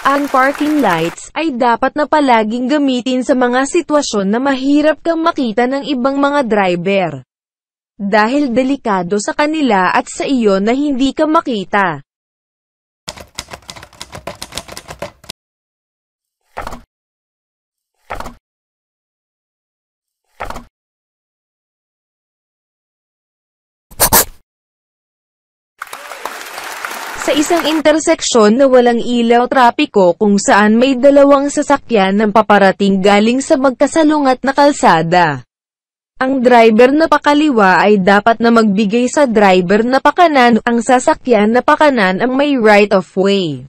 Ang parking lights ay dapat na palaging gamitin sa mga sitwasyon na mahirap kang makita ng ibang mga driver. Dahil delikado sa kanila at sa iyo na hindi ka makita. sa isang interseksyon na walang ilaw trapiko kung saan may dalawang sasakyan ng paparating galing sa magkasalungat na kalsada. Ang driver na pakaliwa ay dapat na magbigay sa driver na pakanan, ang sasakyan na pakanan ang may right of way.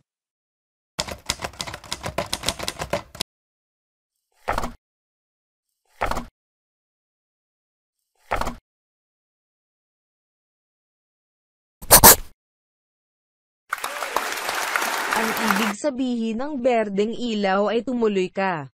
sabihin ng berdeng ilaw ay tumuloy ka.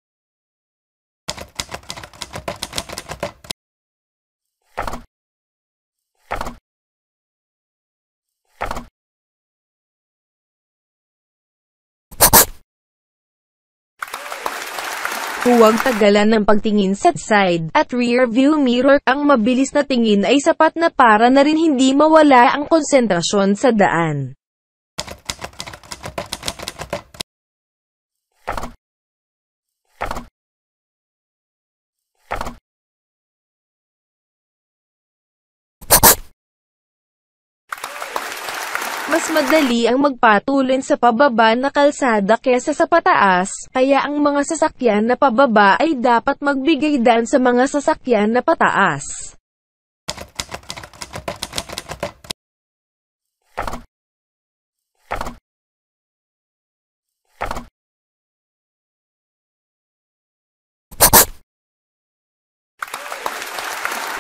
Huwag tagalan ng pagtingin sa side at rear view mirror. Ang mabilis na tingin ay sapat na para na rin hindi mawala ang konsentrasyon sa daan. madali ang magpatulin sa pababa na kalsada kesa sa pataas, kaya ang mga sasakyan na pababa ay dapat magbigay daan sa mga sasakyan na pataas.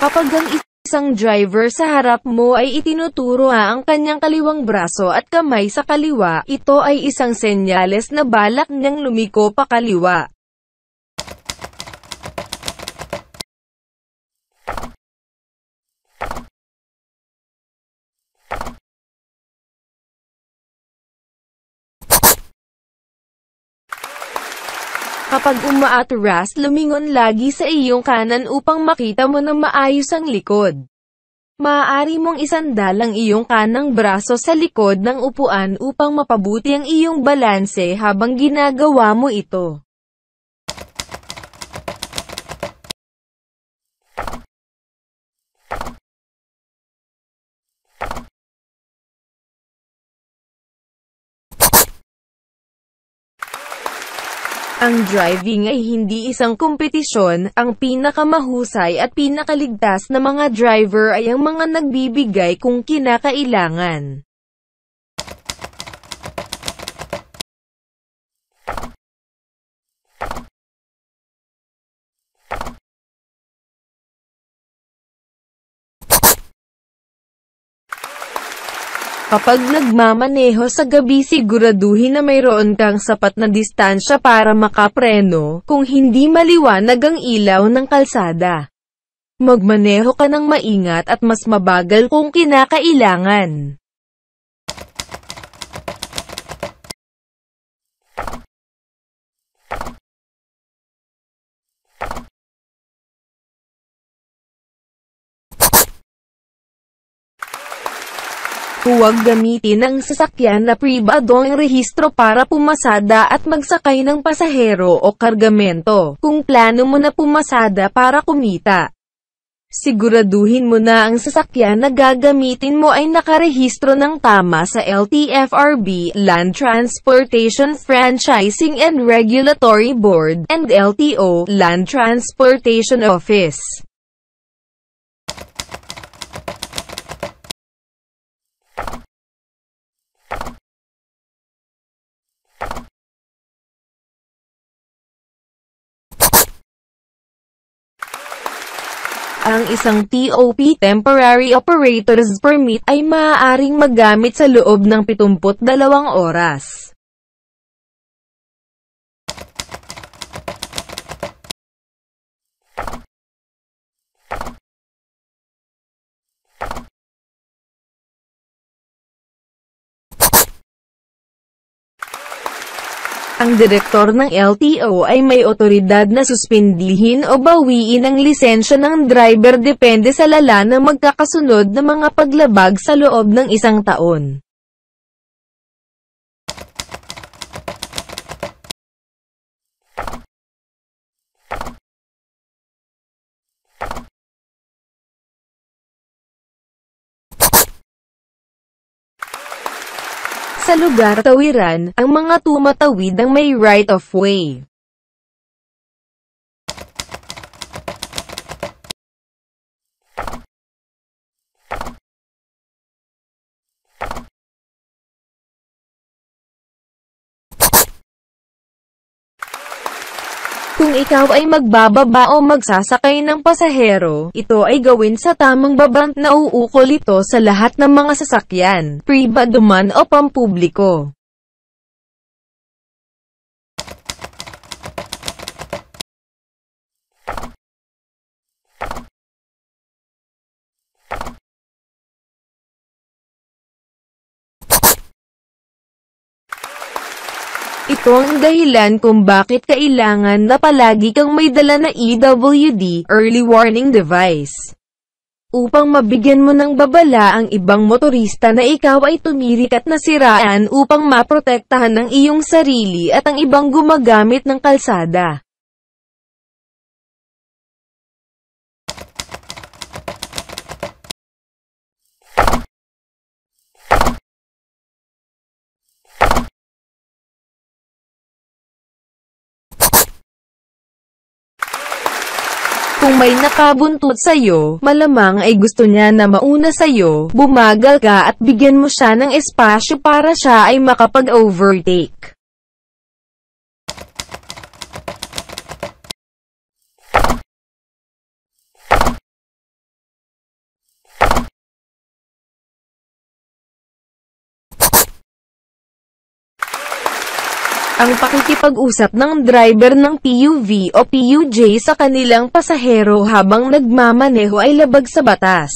Kapag ang Isang driver sa harap mo ay itinuturo ang kanyang kaliwang braso at kamay sa kaliwa, ito ay isang senyales na balak niyang lumiko pa kaliwa. Kapag umaatras, lumingon lagi sa iyong kanan upang makita mo ng maayos ang likod. Maaari mong isandal ang iyong kanang braso sa likod ng upuan upang mapabuti ang iyong balanse habang ginagawa mo ito. Ang driving ay hindi isang kompetisyon, ang pinakamahusay at pinakaligtas na mga driver ay ang mga nagbibigay kung kinakailangan. Kapag nagmamaneho sa gabi siguraduhin na mayroon kang sapat na distansya para makapreno, kung hindi maliwanag ang ilaw ng kalsada. Magmaneho ka ng maingat at mas mabagal kung kinakailangan. Huwag gamitin ang sasakyan na pribado ang rehistro para pumasada at magsakay ng pasahero o kargamento kung plano mo na pumasada para kumita. Siguraduhin mo na ang sasakyan na gagamitin mo ay nakarehistro ng tama sa LTFRB, Land Transportation Franchising and Regulatory Board, and LTO, Land Transportation Office. Ang isang TOP Temporary Operator's Permit ay maaaring magamit sa loob ng 72 oras. ang direktor ng LTO ay may otoridad na suspindihin o bawiin ang lisensya ng driver depende sa lala ng magkakasunod na mga paglabag sa loob ng isang taon. sa lugar tawiran, ang mga tumatawid ang may right of way. kung ikaw ay magbababa o magsasakay ng pasahero, ito ay gawin sa tamang babang na uukol ito sa lahat ng mga sasakyan, pribado man o pampubliko. Ito ang dahilan kung bakit kailangan na palagi kang may dala na EWD, Early Warning Device. Upang mabigyan mo ng babala ang ibang motorista na ikaw ay tumirik at nasiraan upang maprotektahan ng iyong sarili at ang ibang gumagamit ng kalsada. Kung may nakabuntot sa'yo, malamang ay gusto niya na mauna sa'yo, bumagal ka at bigyan mo siya ng espasyo para siya ay makapag-overtake. Ang pakikipag-usap ng driver ng PUV o PUJ sa kanilang pasahero habang nagmamaneho ay labag sa batas.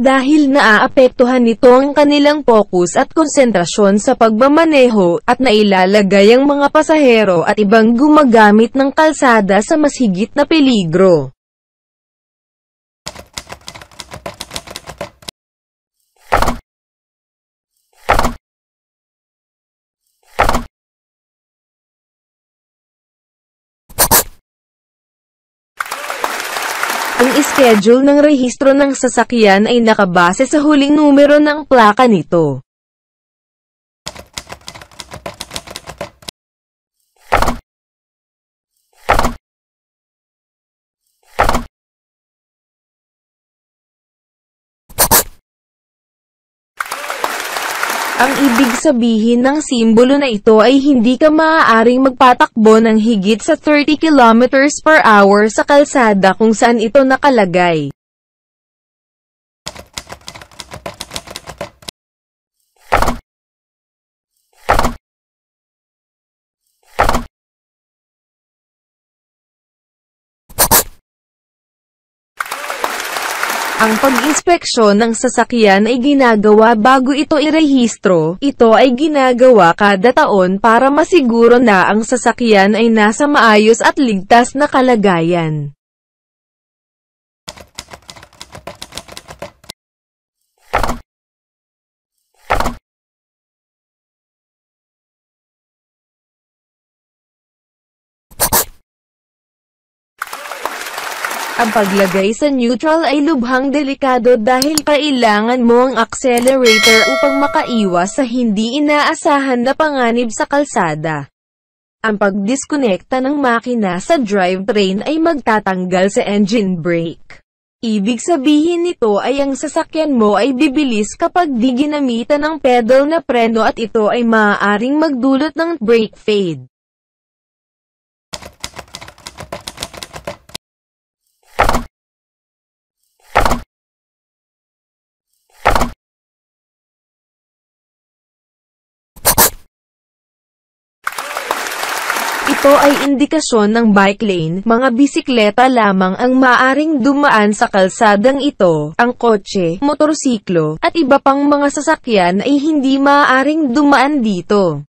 Dahil naaapektuhan nito ang kanilang focus at konsentrasyon sa pagmamaneho, at nailalagay ang mga pasahero at ibang gumagamit ng kalsada sa mas higit na peligro. ang schedule ng rehistro ng sasakyan ay nakabase sa huling numero ng plaka nito. Ang ibig sabihin ng simbolo na ito ay hindi ka maaaring magpatakbo ng higit sa 30 km per hour sa kalsada kung saan ito nakalagay. Ang pag-inspeksyon ng sasakyan ay ginagawa bago ito irehistro. Ito ay ginagawa kada taon para masiguro na ang sasakyan ay nasa maayos at ligtas na kalagayan. Ang paglagay sa neutral ay lubhang delikado dahil kailangan mo ang accelerator upang makaiwas sa hindi inaasahan na panganib sa kalsada. Ang pagdiskonekta ng makina sa drivetrain ay magtatanggal sa engine brake. Ibig sabihin nito ay ang sasakyan mo ay bibilis kapag di ginamitan ng pedal na preno at ito ay maaaring magdulot ng brake fade. Ito ay indikasyon ng bike lane, mga bisikleta lamang ang maaring dumaan sa kalsadang ito. Ang kotse, motorsiklo, at iba pang mga sasakyan ay hindi maaring dumaan dito.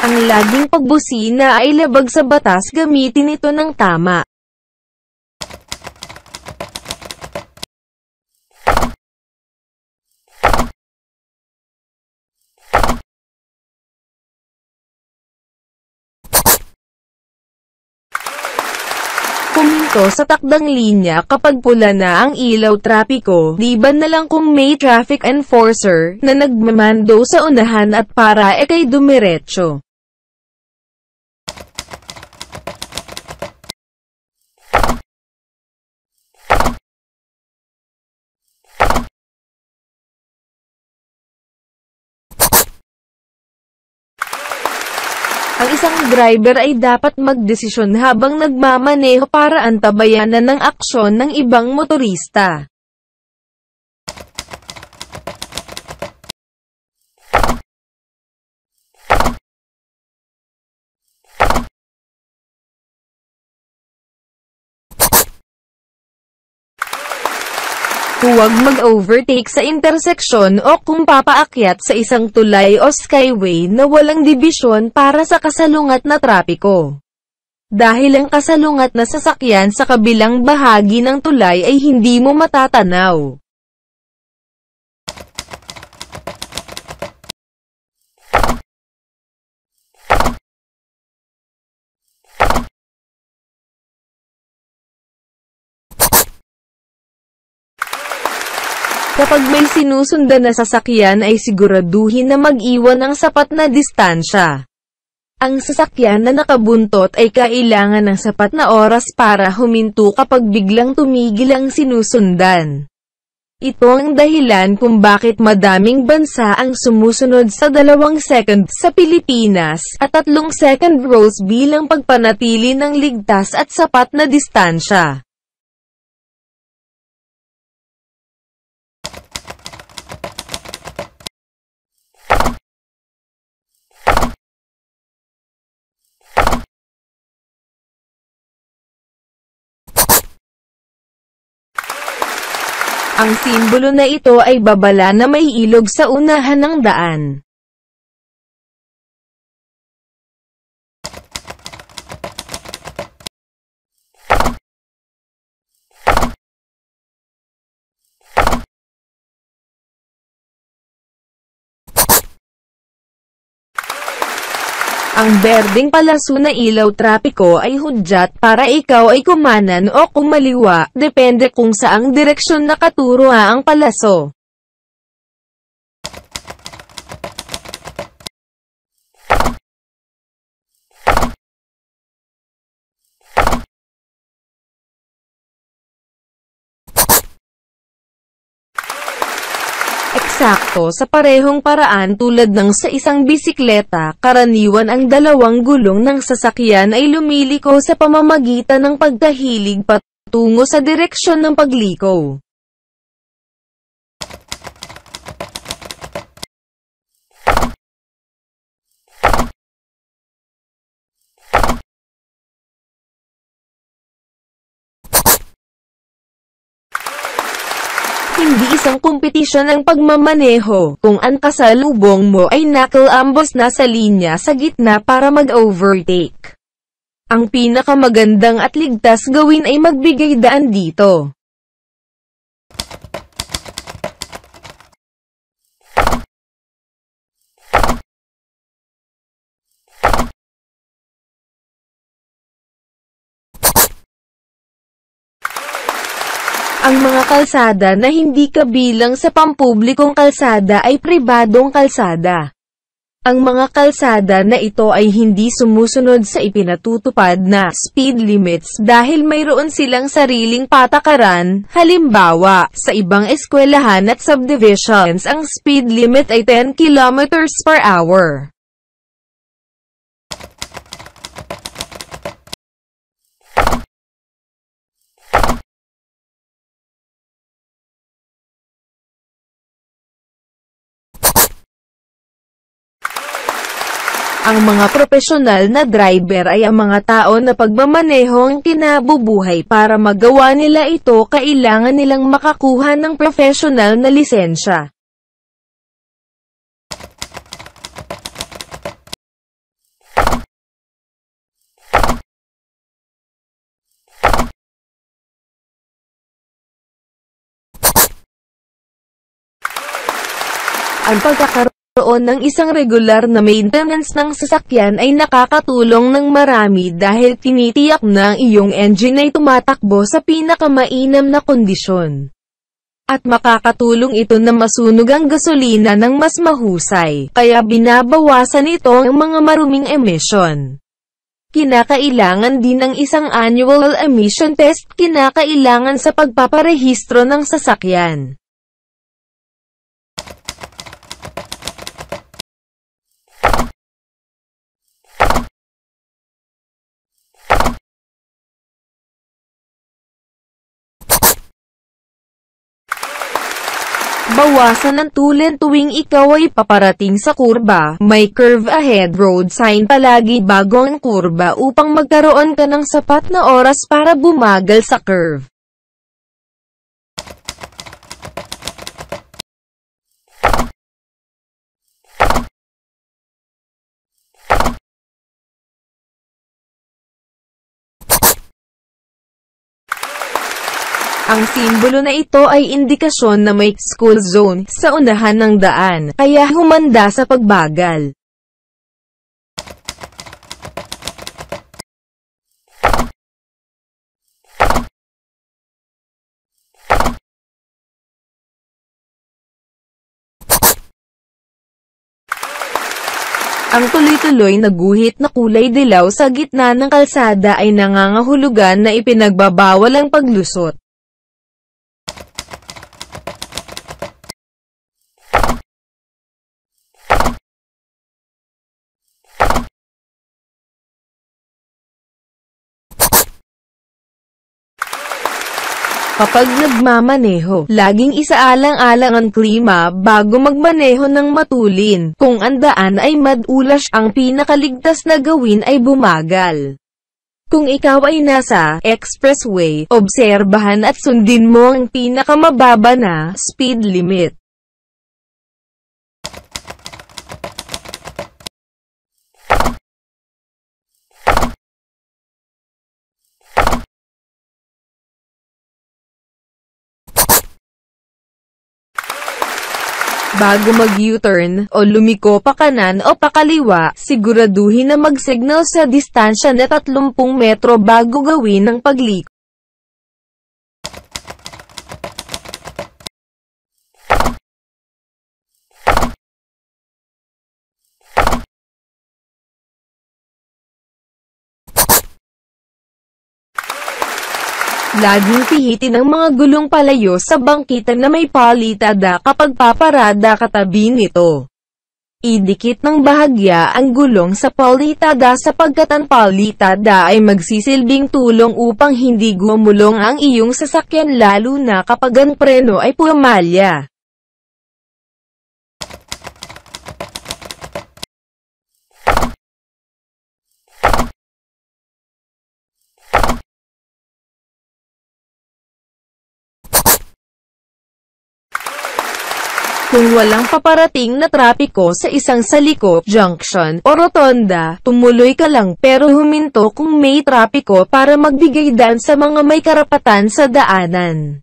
Ang laging pagbusina ay labag sa batas gamitin ito ng tama. Kuminto sa takdang linya kapag pula na ang ilaw trapiko, di ba na lang kung may traffic enforcer na nagmamando sa unahan at para e kay dumiretso. Ang isang driver ay dapat magdesisyon habang nagmamaneho para antabayanan ng aksyon ng ibang motorista. Huwag mag-overtake sa interseksyon o kung papaakyat sa isang tulay o skyway na walang dibisyon para sa kasalungat na trapiko. Dahil ang kasalungat na sasakyan sa kabilang bahagi ng tulay ay hindi mo matatanaw. Kapag may sinusundan na sasakyan ay siguraduhin na mag-iwan ng sapat na distansya. Ang sasakyan na nakabuntot ay kailangan ng sapat na oras para huminto kapag biglang tumigil ang sinusundan. Ito ang dahilan kung bakit madaming bansa ang sumusunod sa dalawang second sa Pilipinas at tatlong second rules bilang pagpanatili ng ligtas at sapat na distansya. Ang simbolo na ito ay babala na may ilog sa unahan ng daan. Ang berdeng palaso na ilaw trapiko ay hudyat para ikaw ay kumanan o kumaliwa, depende kung saang direksyon nakaturo ang palaso. sakto sa parehong paraan tulad ng sa isang bisikleta, karaniwan ang dalawang gulong ng sasakyan ay lumiliko sa pamamagitan ng pagdahilig patungo sa direksyon ng pagliko. hindi isang kompetisyon ang pagmamaneho, kung ang kasalubong mo ay nakalambos ambos na sa linya sa gitna para mag-overtake. Ang pinakamagandang at ligtas gawin ay magbigay daan dito. Ang mga kalsada na hindi kabilang sa pampublikong kalsada ay pribadong kalsada. Ang mga kalsada na ito ay hindi sumusunod sa ipinatutupad na speed limits dahil mayroon silang sariling patakaran. Halimbawa, sa ibang eskwelahan at subdivisions ang speed limit ay 10 km per hour. Ang mga profesional na driver ay ang mga tao na pagmamanehong kinabubuhay para magawa nila ito kailangan nilang makakuha ng profesional na lisensya. Ang pagkakaroon Roon ng isang regular na maintenance ng sasakyan ay nakakatulong ng marami dahil tinitiyak na ang iyong engine ay tumatakbo sa pinakamainam na kondisyon. At makakatulong ito na masunog ang gasolina ng mas mahusay, kaya binabawasan ito ang mga maruming emission. Kinakailangan din ang isang annual emission test kinakailangan sa pagpaparehistro ng sasakyan. iwasan ang tulen tuwing ikaw ay paparating sa kurba. May curve ahead road sign palagi bago ang kurba upang magkaroon ka ng sapat na oras para bumagal sa curve. Ang simbolo na ito ay indikasyon na may school zone sa unahan ng daan, kaya humanda sa pagbagal. Ang tuloy-tuloy na guhit na kulay dilaw sa gitna ng kalsada ay nangangahulugan na ipinagbabawal ang paglusot. Kapag nagmamaneho, laging isaalang-alang ang klima bago magmaneho ng matulin. Kung ang daan ay madulas, ang pinakaligtas na gawin ay bumagal. Kung ikaw ay nasa expressway, obserbahan at sundin mo ang pinakamababa na speed limit. Bago mag-U-turn o lumiko pa kanan o pakaliwa, siguraduhin na mag-signal sa distansya na 30 metro bago gawin ang pagliko. Laging pihitin ang mga gulong palayo sa bangkitan na may palitada kapag paparada katabi nito. Idikit ng bahagya ang gulong sa palitada sapagkat ang palitada ay magsisilbing tulong upang hindi gumulong ang iyong sasakyan lalo na kapag ang preno ay pumalya. Kung walang paparating na trapiko sa isang salikop, junction, o rotonda, tumuloy ka lang pero huminto kung may trapiko para magbigay daan sa mga may karapatan sa daanan.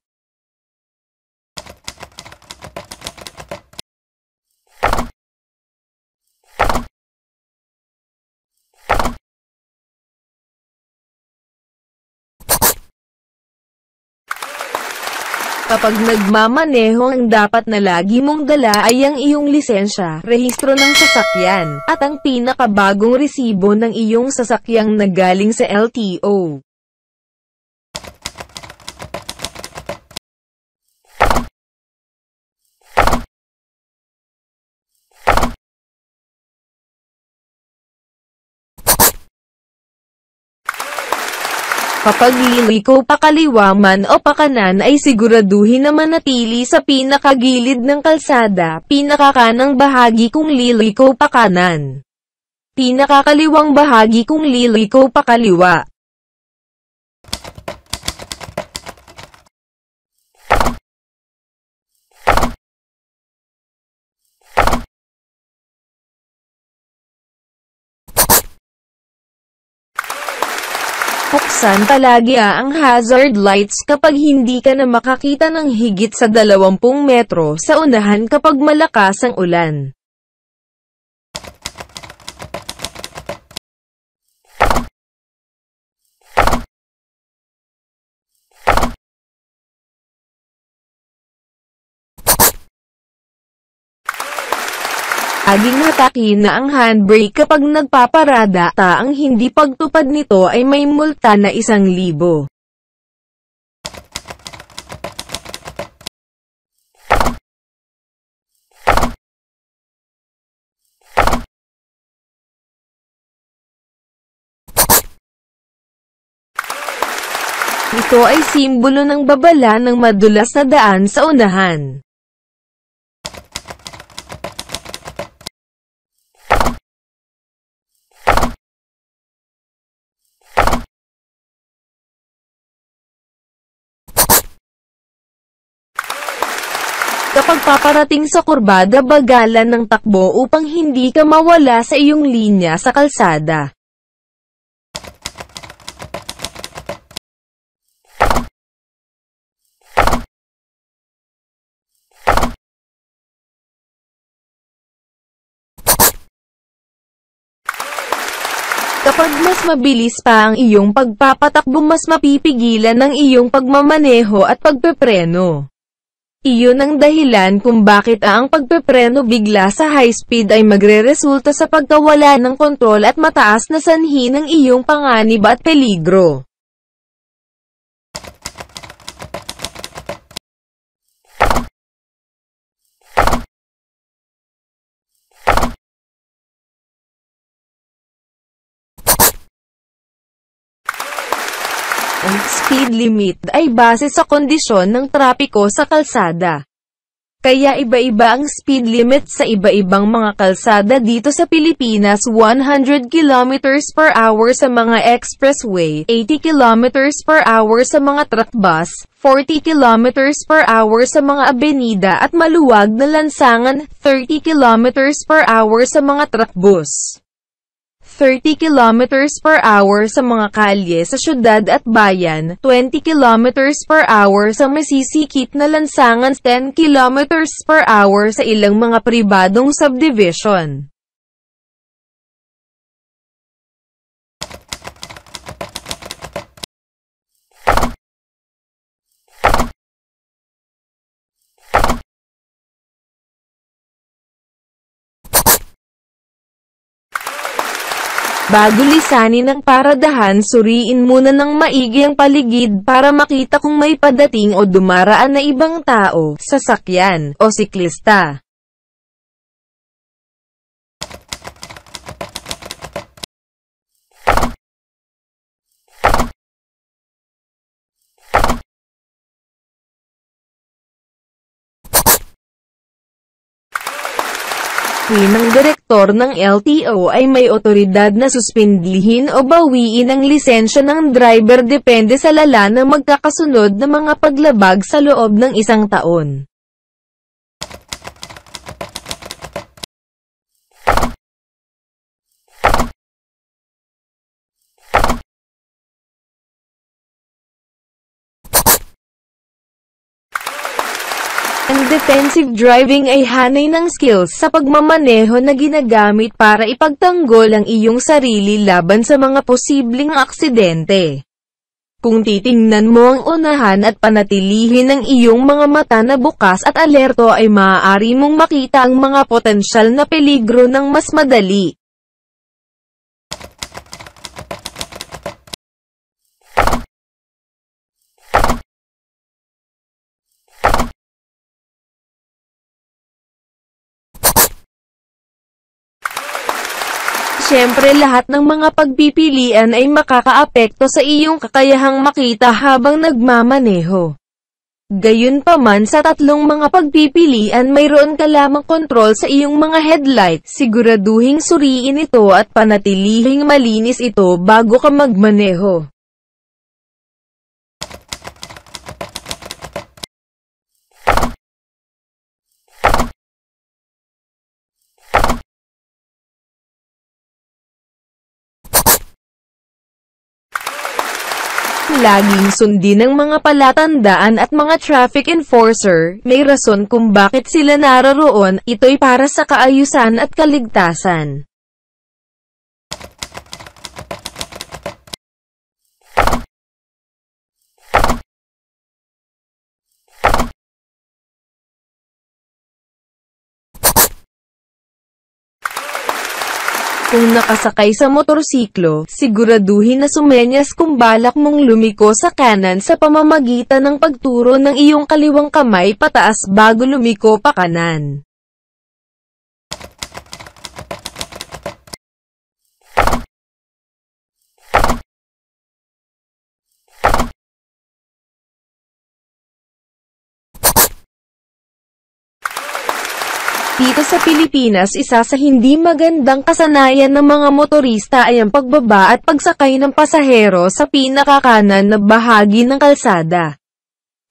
Kapag nagmamaneho ang dapat na lagi mong dala ay ang iyong lisensya, rehistro ng sasakyan, at ang pinakabagong resibo ng iyong sasakyang nagaling sa LTO. kapag liliko pakaliwa man o pakanan ay siguraduhin na manatili sa pinakagilid ng kalsada, pinakakanang bahagi kung liliko pakanan. Pinakakaliwang bahagi kung liliko pakaliwa. Buksan palagi ah, ang hazard lights kapag hindi ka na makakita ng higit sa 20 metro sa unahan kapag malakas ang ulan. Aging hataki na ang handbrake kapag nagpaparada ta ang hindi pagtupad nito ay may multa na isang libo. Ito ay simbolo ng babala ng madulas na daan sa unahan. kapag paparating sa kurbada bagalan ng takbo upang hindi ka mawala sa iyong linya sa kalsada. Kapag mas mabilis pa ang iyong pagpapatakbo mas mapipigilan ng iyong pagmamaneho at pagpepreno. Iyon ang dahilan kung bakit ang pagpepreno bigla sa high speed ay magreresulta sa pagkawala ng kontrol at mataas na sanhi ng iyong panganib at peligro. speed limit ay base sa kondisyon ng trapiko sa kalsada. Kaya iba-iba ang speed limit sa iba-ibang mga kalsada dito sa Pilipinas 100 km per hour sa mga expressway, 80 km per hour sa mga truck bus, 40 km per hour sa mga abenida at maluwag na lansangan, 30 km per hour sa mga truck bus. 30 km per hour sa mga kalye sa syudad at bayan, 20 km per hour sa masisikip na lansangan, 10 km per hour sa ilang mga pribadong subdivision. Bago lisanin ang paradahan suriin muna ng maigi ang paligid para makita kung may padating o dumaraan na ibang tao, sasakyan, o siklista. layunin ng direktor ng LTO ay may otoridad na suspindihin o bawiin ang lisensya ng driver depende sa lala ng magkakasunod na mga paglabag sa loob ng isang taon. Ang defensive driving ay hanay ng skills sa pagmamaneho na ginagamit para ipagtanggol ang iyong sarili laban sa mga posibleng aksidente. Kung titingnan mo ang unahan at panatilihin ang iyong mga mata na bukas at alerto ay maaari mong makita ang mga potensyal na peligro ng mas madali. Siyempre lahat ng mga pagpipilian ay makakaapekto sa iyong kakayahang makita habang nagmamaneho. Gayunpaman sa tatlong mga pagpipilian mayroon ka lamang kontrol sa iyong mga headlight, siguraduhing suriin ito at panatilihing malinis ito bago ka magmaneho. laging sundin ng mga palatandaan at mga traffic enforcer, may rason kung bakit sila naroroon, ito'y para sa kaayusan at kaligtasan. Kung nakasakay sa motorsiklo, siguraduhin na sumenyas kung balak mong lumiko sa kanan sa pamamagitan ng pagturo ng iyong kaliwang kamay pataas bago lumiko pa kanan. Dito sa Pilipinas isa sa hindi magandang kasanayan ng mga motorista ay ang pagbaba at pagsakay ng pasahero sa pinakakanan na bahagi ng kalsada.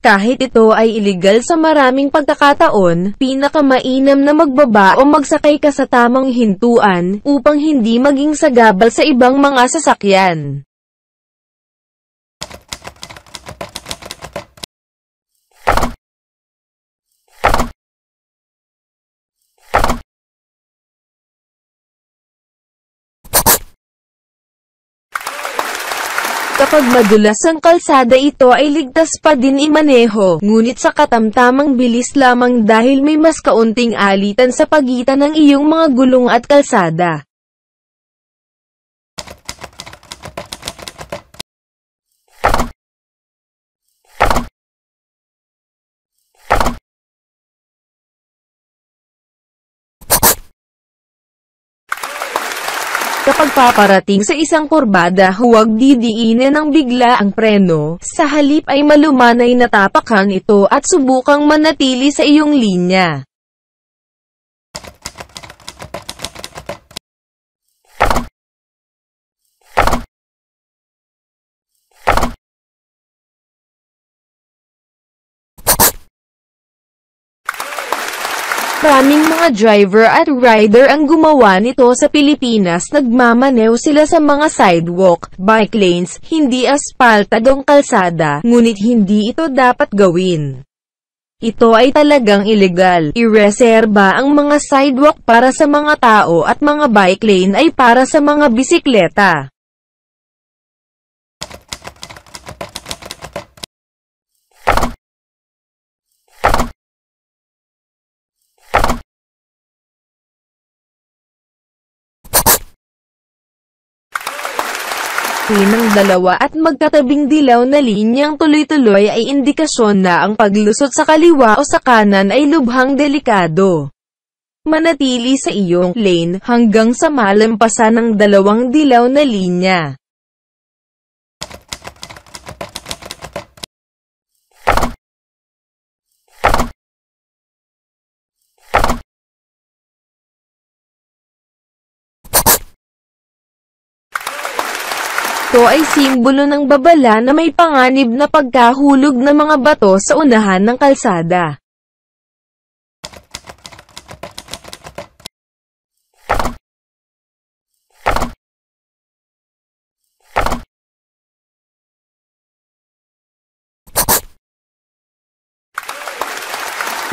Kahit ito ay iligal sa maraming pagkakataon, pinakamainam na magbaba o magsakay ka sa tamang hintuan upang hindi maging sagabal sa ibang mga sasakyan. Kapag madulas ang kalsada ito ay ligtas pa din imaneho, ngunit sa katamtamang bilis lamang dahil may mas kaunting alitan sa pagitan ng iyong mga gulong at kalsada. Kapag paparating sa isang kurbada huwag didiinan ng bigla ang preno, sa halip ay malumanay na tapakan ito at subukang manatili sa iyong linya. Maraming mga driver at rider ang gumawa nito sa Pilipinas nagmamaneo sila sa mga sidewalk, bike lanes, hindi aspaltadong kalsada, ngunit hindi ito dapat gawin. Ito ay talagang ilegal. Ireserba ang mga sidewalk para sa mga tao at mga bike lane ay para sa mga bisikleta. laki ng dalawa at magkatabing dilaw na linyang tuloy-tuloy ay indikasyon na ang paglusot sa kaliwa o sa kanan ay lubhang delikado. Manatili sa iyong lane hanggang sa malampasan ng dalawang dilaw na linya. ay simbolo ng babala na may panganib na pagkahulog ng mga bato sa unahan ng kalsada.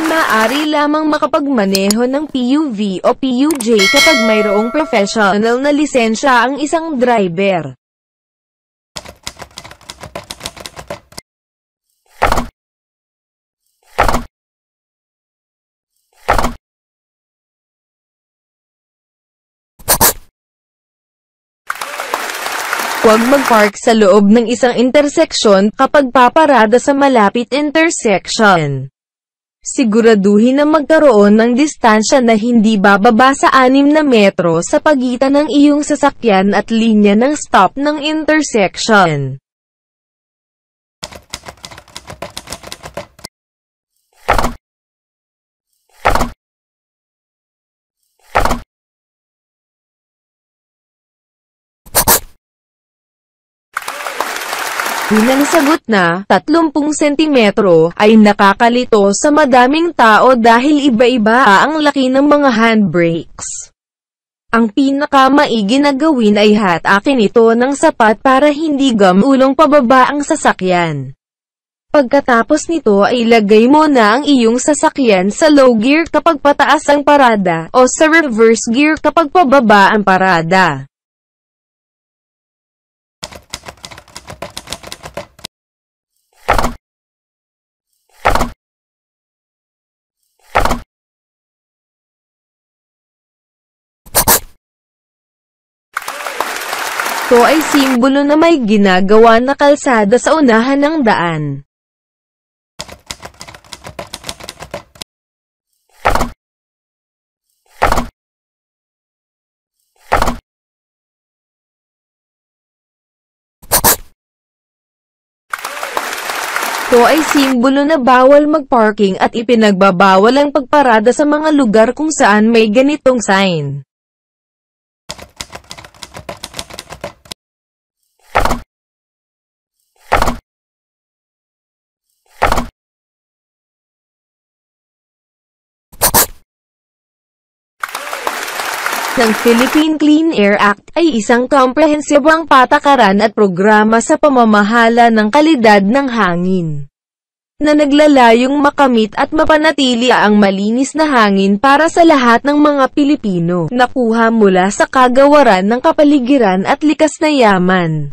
maaari lamang makapagmaneho ng PUV o PUJ kapag mayroong professional na lisensya ang isang driver. huwag magpark sa loob ng isang interseksyon kapag paparada sa malapit intersection. Siguraduhin na magkaroon ng distansya na hindi bababa sa 6 na metro sa pagitan ng iyong sasakyan at linya ng stop ng intersection. Bilang sagot na 30 sentimetro ay nakakalito sa madaming tao dahil iba-iba ang laki ng mga handbrakes. Ang pinakamaigi na gawin ay hatakin ito ng sapat para hindi gamulong pababa ang sasakyan. Pagkatapos nito ay ilagay mo na ang iyong sasakyan sa low gear kapag pataas ang parada o sa reverse gear kapag pababa ang parada. Ito ay simbolo na may ginagawa na kalsada sa unahan ng daan. Ito ay simbolo na bawal mag-parking at ipinagbabawal ang pagparada sa mga lugar kung saan may ganitong sign. ng Philippine Clean Air Act ay isang komprehensibang patakaran at programa sa pamamahala ng kalidad ng hangin na naglalayong makamit at mapanatili ang malinis na hangin para sa lahat ng mga Pilipino, nakuha mula sa kagawaran ng kapaligiran at likas na yaman.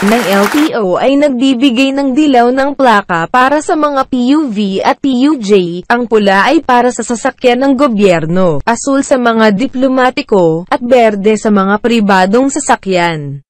ng LTO ay nagbibigay ng dilaw ng plaka para sa mga PUV at PUJ, ang pula ay para sa sasakyan ng gobyerno, asul sa mga diplomatiko, at berde sa mga pribadong sasakyan.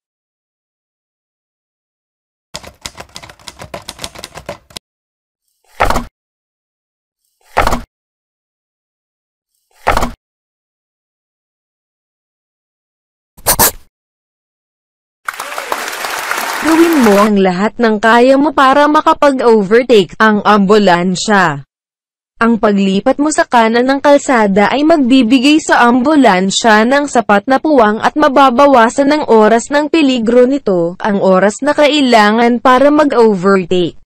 mo ang lahat ng kaya mo para makapag-overtake ang ambulansya. Ang paglipat mo sa kanan ng kalsada ay magbibigay sa ambulansya ng sapat na puwang at mababawasan ang oras ng peligro nito, ang oras na kailangan para mag-overtake.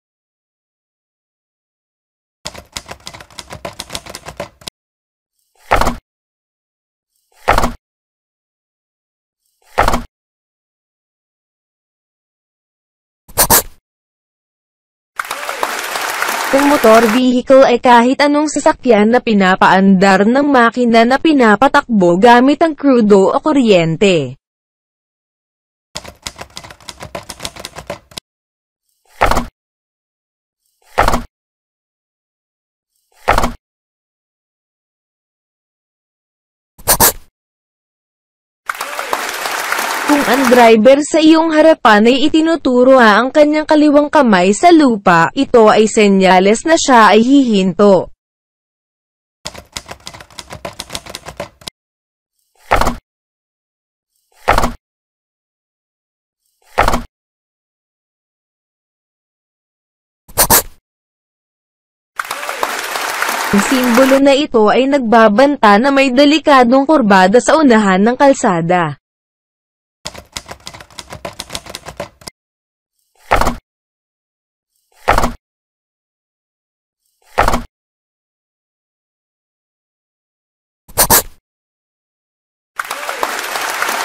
kung motor vehicle ay kahit anong sasakyan na pinapaandar ng makina na pinapatakbo gamit ang krudo o kuryente. ang driver sa iyong harapan ay itinuturo ang kanyang kaliwang kamay sa lupa, ito ay senyales na siya ay hihinto. Ang simbolo na ito ay nagbabanta na may delikadong kurbada sa unahan ng kalsada.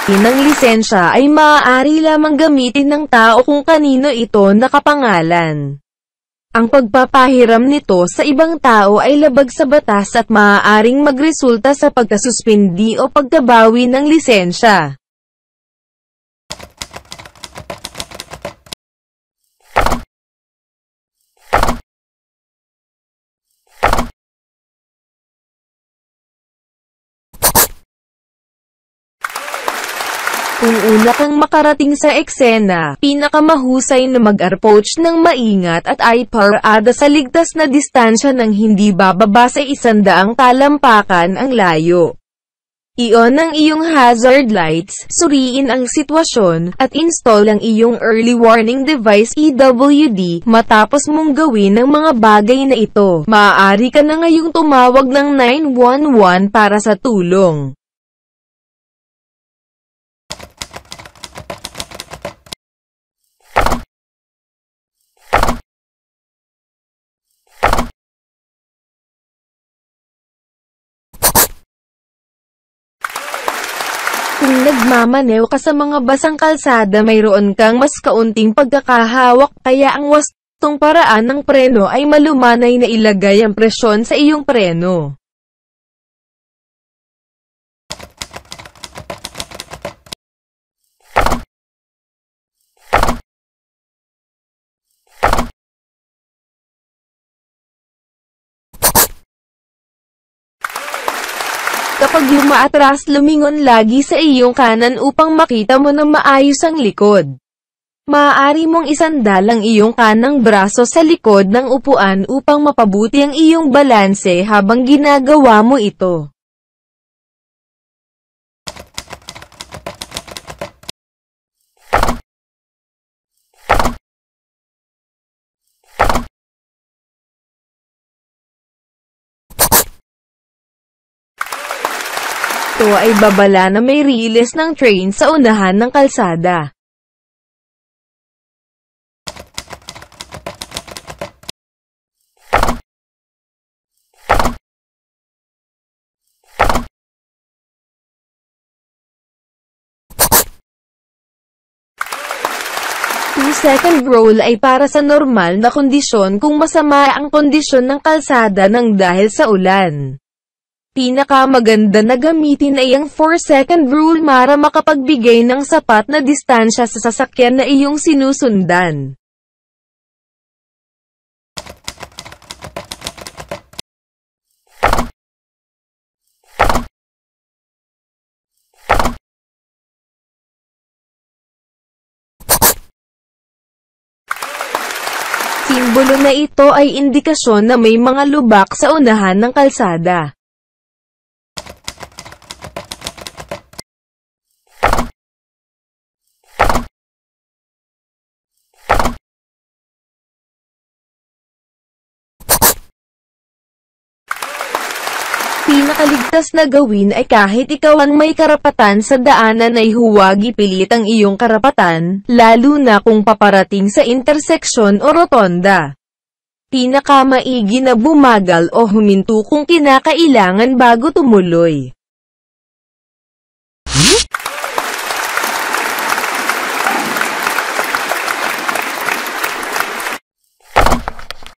Copy ng lisensya ay maaari lamang gamitin ng tao kung kanino ito nakapangalan. Ang pagpapahiram nito sa ibang tao ay labag sa batas at maaaring magresulta sa pagkasuspindi o pagkabawi ng lisensya. makarating sa eksena. Pinakamahusay na mag-approach ng maingat at ay parada sa ligtas na distansya ng hindi bababa sa isandaang talampakan ang layo. Iyon ang iyong hazard lights, suriin ang sitwasyon, at install ang iyong early warning device EWD matapos mong gawin ang mga bagay na ito. Maaari ka na ngayong tumawag ng 911 para sa tulong. Magmamaneho ka sa mga basang kalsada mayroon kang mas kaunting pagkakahawak kaya ang wastong paraan ng preno ay malumanay na ilagay ang presyon sa iyong preno. Kapag lumaatras lumingon lagi sa iyong kanan upang makita mo na maayos ang likod. Maaari mong isandal ang iyong kanang braso sa likod ng upuan upang mapabuti ang iyong balanse habang ginagawa mo ito. ito ay babala na may riles ng train sa unahan ng kalsada. Two-second roll ay para sa normal na kondisyon kung masama ang kondisyon ng kalsada ng dahil sa ulan. Pinakamaganda na gamitin ay ang 4-second rule para makapagbigay ng sapat na distansya sa sasakyan na iyong sinusundan. Simbolo na ito ay indikasyon na may mga lubak sa unahan ng kalsada. ligtas na gawin ay kahit ikaw ang may karapatan sa daanan ay huwag ipilit ang iyong karapatan, lalo na kung paparating sa interseksyon o rotonda. Pinakamaigi na bumagal o huminto kung kinakailangan bago tumuloy.